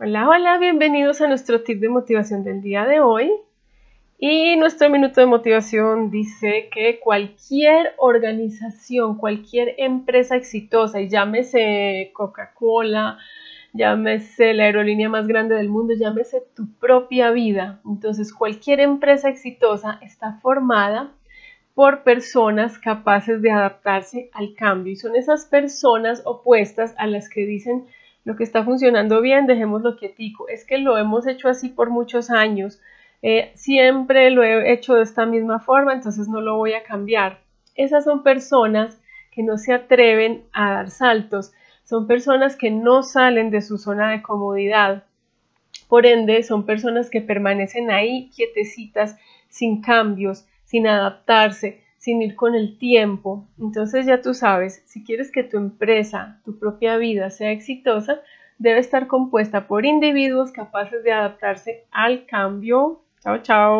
Hola, hola, bienvenidos a nuestro tip de motivación del día de hoy. Y nuestro minuto de motivación dice que cualquier organización, cualquier empresa exitosa, y llámese Coca-Cola, llámese la aerolínea más grande del mundo, llámese tu propia vida. Entonces, cualquier empresa exitosa está formada por personas capaces de adaptarse al cambio y son esas personas opuestas a las que dicen lo que está funcionando bien, dejémoslo quietico. Es que lo hemos hecho así por muchos años. Eh, siempre lo he hecho de esta misma forma, entonces no lo voy a cambiar. Esas son personas que no se atreven a dar saltos, son personas que no salen de su zona de comodidad. Por ende, son personas que permanecen ahí quietecitas, sin cambios, sin adaptarse, sin ir con el tiempo. Entonces ya tú sabes, si quieres que tu empresa, tu propia vida sea exitosa, debe estar compuesta por individuos capaces de adaptarse al cambio. Chao, chao.